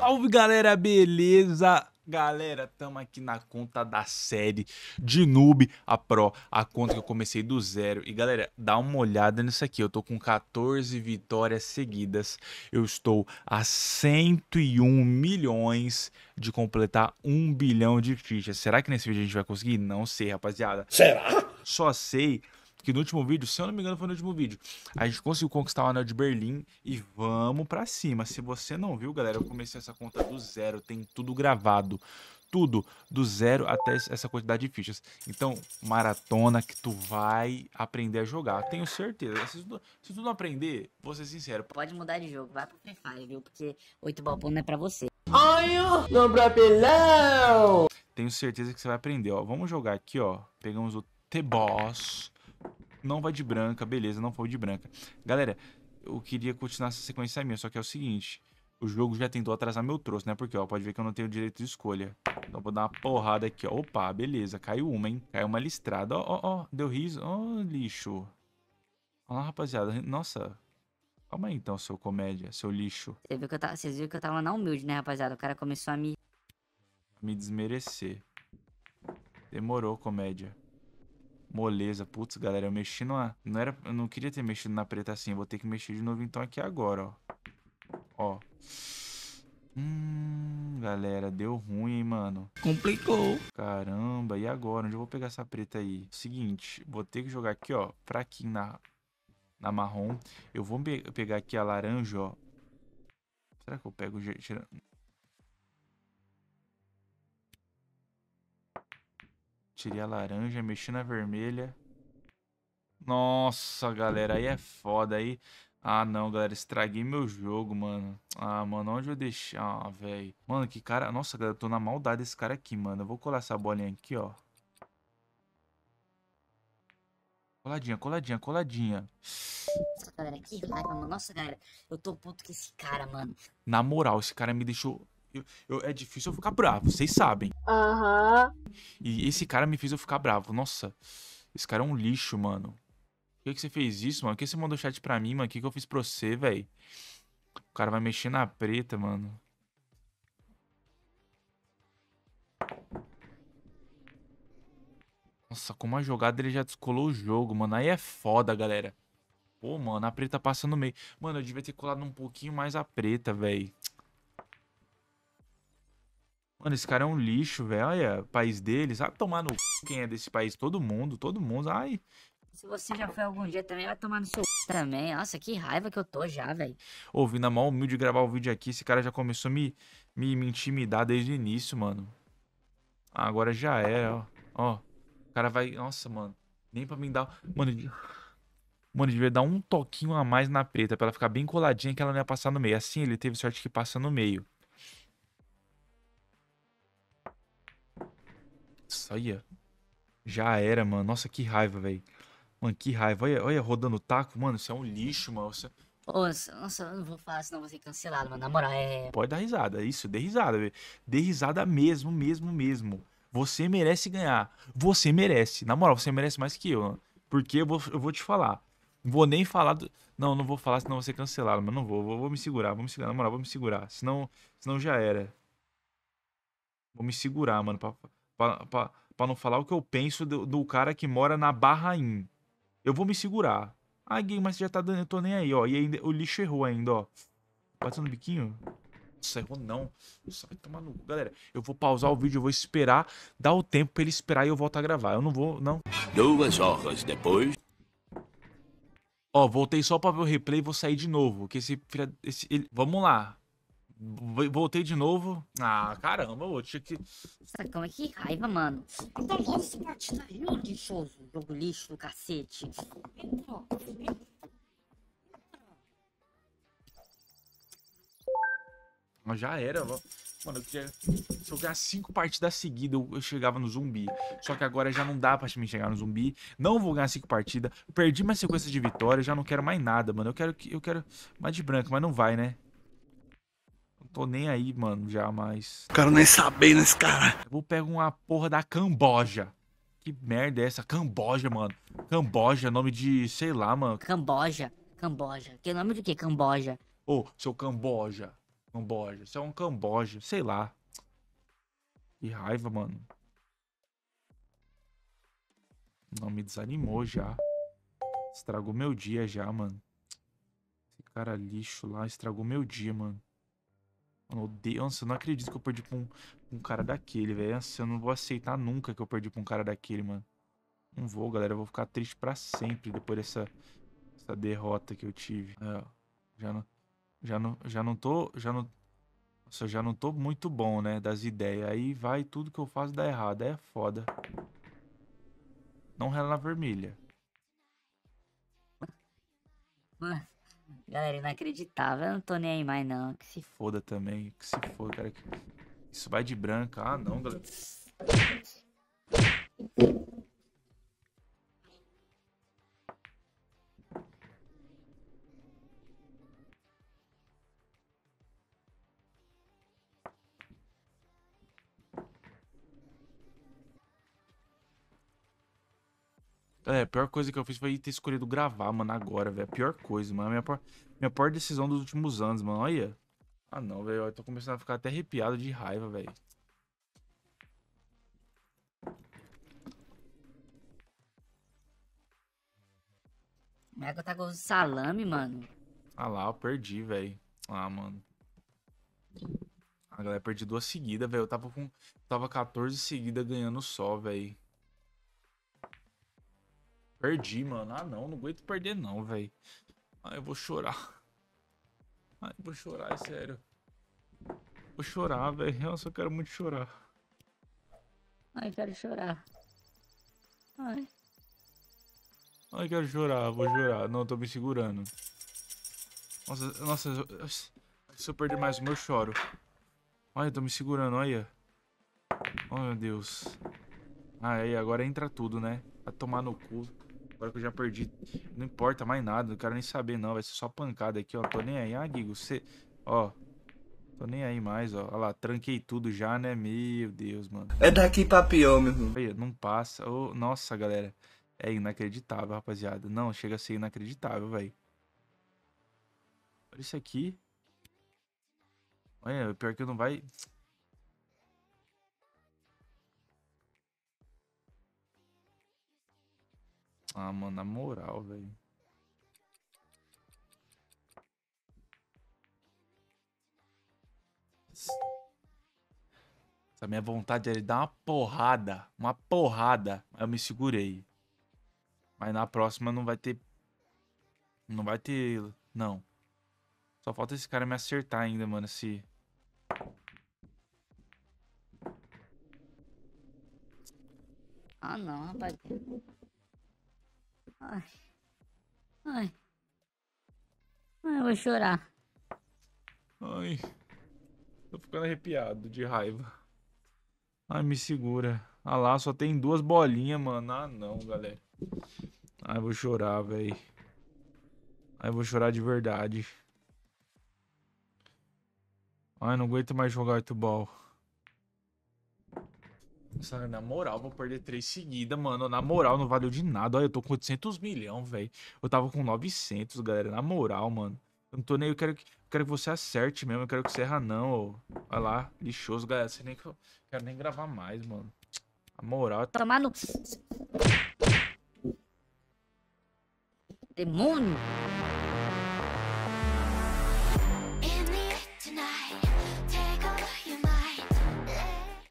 Salve galera, beleza? Galera, tamo aqui na conta da série de Noob, a Pro, a conta que eu comecei do zero. E galera, dá uma olhada nisso aqui, eu tô com 14 vitórias seguidas, eu estou a 101 milhões de completar 1 bilhão de fichas. Será que nesse vídeo a gente vai conseguir? Não sei, rapaziada. Será? Só sei que no último vídeo, se eu não me engano, foi no último vídeo, a gente conseguiu conquistar o anel de Berlim e vamos para cima. Se você não viu, galera, eu comecei essa conta do zero, tem tudo gravado. Tudo, do zero até essa quantidade de fichas. Então, maratona que tu vai aprender a jogar, tenho certeza. Se tu, se tu não aprender, vou ser sincero. Pode mudar de jogo, vai pro Free Fire, viu? Porque oito balbão não é pra você. Ai, não pra pelão! Tenho certeza que você vai aprender, ó. Vamos jogar aqui, ó. Pegamos o T-Boss não vai de branca, beleza, não foi de branca. Galera, eu queria continuar essa sequência minha, só que é o seguinte. O jogo já tentou atrasar meu troço, né? Porque, ó, pode ver que eu não tenho direito de escolha. Então vou dar uma porrada aqui, ó. Opa, beleza. Caiu uma, hein? Caiu uma listrada. Ó, ó, ó. Deu riso. Ó, lixo. Ó lá, rapaziada. Nossa. Calma aí, então, seu comédia, seu lixo. Você viu que eu tava, vocês viram que eu tava na humilde, né, rapaziada? O cara começou a me... Me desmerecer. Demorou, comédia moleza. Putz, galera, eu mexi numa... Não era... Eu não queria ter mexido na preta assim. vou ter que mexer de novo então aqui agora, ó. Ó. Hum, galera, deu ruim, hein, mano. Complicou. Caramba, e agora? Onde eu vou pegar essa preta aí? Seguinte, vou ter que jogar aqui, ó, fraquinho na, na marrom. Eu vou pe pegar aqui a laranja, ó. Será que eu pego... Tirei a laranja, mexi na vermelha. Nossa, galera, aí é foda, aí... Ah, não, galera, estraguei meu jogo, mano. Ah, mano, onde eu deixei? Ah, velho. Mano, que cara... Nossa, galera, eu tô na maldade desse cara aqui, mano. Eu vou colar essa bolinha aqui, ó. Coladinha, coladinha, coladinha. Nossa, galera, que raiva, mano. Nossa, galera, eu tô puto com esse cara, mano. Na moral, esse cara me deixou eu, eu, é difícil eu ficar bravo, vocês sabem. Aham. Uhum. E esse cara me fez eu ficar bravo. Nossa, esse cara é um lixo, mano. Por que, que você fez isso, mano? Por que você mandou chat pra mim, mano? O que, que eu fiz pra você, velho? O cara vai mexer na preta, mano. Nossa, com uma jogada ele já descolou o jogo, mano. Aí é foda, galera. Pô, mano, a preta passa no meio. Mano, eu devia ter colado um pouquinho mais a preta, velho. Mano, esse cara é um lixo, velho. Olha, país dele. Sabe tomar no c... quem é desse país? Todo mundo, todo mundo. Ai. Se você já foi algum dia também, vai tomar no seu c... também. Nossa, que raiva que eu tô já, velho. Ouvindo a mão humilde gravar o vídeo aqui, esse cara já começou a me, me, me intimidar desde o início, mano. Ah, agora já era, ó. Ó. O cara vai. Nossa, mano. Nem pra mim dar. Mano. De... Mano, devia dar um toquinho a mais na preta pra ela ficar bem coladinha que ela não ia passar no meio. Assim ele teve sorte que passa no meio. Nossa, olha. Já era, mano. Nossa, que raiva, velho. Mano, que raiva. Olha, olha rodando o taco, mano. Isso é um lixo, mano. Isso... nossa, eu não vou falar, senão vou ser cancelado, mano. Na moral, é. Pode dar risada, isso, dê risada, velho. Dê risada mesmo, mesmo, mesmo. Você merece ganhar. Você merece. Na moral, você merece mais que eu, mano. Porque eu vou, eu vou te falar. Não vou nem falar do. Não, não vou falar, senão vou ser cancelado, mas não vou. Vou, vou me segurar, vou me segurar. Na moral, vou me segurar. Senão, senão já era. Vou me segurar, mano. Pra para não falar o que eu penso do, do cara que mora na Barraim. Eu vou me segurar. Ah, Gui, mas já tá dando, eu tô nem aí, ó. E ainda, o lixo errou ainda, ó. Passando no biquinho? Nossa, errou não. Nossa, vai tomar no... Galera, eu vou pausar o vídeo, eu vou esperar, dar o tempo pra ele esperar e eu volto a gravar. Eu não vou, não. Duas horas depois... Ó, voltei só pra ver o replay e vou sair de novo. Que esse, esse ele... Vamos lá. Voltei de novo. Ah, caramba, eu tinha que. Sacão, é que raiva, mano. Tá vendo esse batida rio, lixoso? Jogo lixo do cacete. Mas já era, mano. Eu queria... Se eu ganhar cinco partidas seguidas, eu, eu chegava no zumbi. Só que agora já não dá pra me chegar no zumbi. Não vou ganhar cinco partidas. Perdi minha sequência de vitória. Já não quero mais nada, mano. Eu quero que. Eu quero mais de branco, mas não vai, né? Tô nem aí, mano, já mais. Quero nem saber nesse cara. Eu vou pegar uma porra da Camboja. Que merda é essa? Camboja, mano. Camboja, nome de, sei lá, mano. Camboja. Camboja. Que nome do quê Camboja. Ô, oh, seu Camboja. Camboja. Você é um Camboja. Sei lá. Que raiva, mano. Não me desanimou já. Estragou meu dia já, mano. Esse cara lixo lá estragou meu dia, mano. Mano, odeio. Nossa, eu não acredito que eu perdi pra um, um cara daquele, velho. Nossa, assim, eu não vou aceitar nunca que eu perdi pra um cara daquele, mano. Não vou, galera. Eu vou ficar triste pra sempre depois dessa derrota que eu tive. É, já não. Já não, já não tô. Já não. Nossa, já não tô muito bom, né? Das ideias. Aí vai tudo que eu faço dá errado. Aí é foda. Não rela na vermelha. Galera, inacreditável. Eu não tô nem aí mais, não. Que se foda também. Que se foda, cara. Isso vai de branca. Ah, não, galera. É, a pior coisa que eu fiz foi ter escolhido gravar, mano, agora, velho. A pior coisa, mano. A minha, pior, minha pior decisão dos últimos anos, mano. Olha. Ah, não, velho. Eu tô começando a ficar até arrepiado de raiva, velho. Mega tá com salame, mano. Ah lá, eu perdi, velho. Ah, mano. A galera perdi duas seguidas, velho. Eu tava com. Tava 14 seguidas ganhando só, velho. Perdi, mano. Ah, não. Não aguento perder, não, velho. Ah, eu vou chorar. Ai, ah, eu vou chorar, é sério. Vou chorar, velho. Eu só quero muito chorar. Ai, quero chorar. Ai. Ai, quero chorar. Vou chorar. Não, tô me segurando. Nossa, nossa. Se eu perder mais uma, eu choro. Olha, eu tô me segurando, olha. Oh, meu Deus. Ah, aí, agora entra tudo, né? Pra tomar no cu. Agora que eu já perdi, não importa mais nada, não quero nem saber não, vai ser só pancada aqui, ó, tô nem aí. Ah, Guigo, você, ó, tô nem aí mais, ó, olha lá, tranquei tudo já, né, meu Deus, mano. É daqui pra pior, meu irmão. Não passa, oh, nossa, galera, é inacreditável, rapaziada, não, chega a ser inacreditável, velho. Olha isso aqui. Olha, pior que não vai... Ah, mano, na moral, velho. A minha vontade era de dar uma porrada. Uma porrada. Mas eu me segurei. Mas na próxima não vai ter. Não vai ter. Não. Só falta esse cara me acertar ainda, mano. Esse. Ah, não, rapaziada. Ai. Ai. Ai, eu vou chorar. Ai. Tô ficando arrepiado de raiva. Ai, me segura. Ah lá, só tem duas bolinhas, mano. Ah, não, galera. Ai, eu vou chorar, velho. Ai, eu vou chorar de verdade. Ai, não aguento mais jogar oito ball na moral, vou perder três seguidas, mano. Na moral, não valeu de nada. Olha, eu tô com 800 milhões, velho. Eu tava com 900, galera. Na moral, mano. Eu não tô nem. Eu quero que, eu quero que você acerte mesmo. Eu quero que você erra, não. ô. Olha lá, lixoso, galera. Você nem. Eu quero nem gravar mais, mano. A moral. Tá Tomar no. Demônio!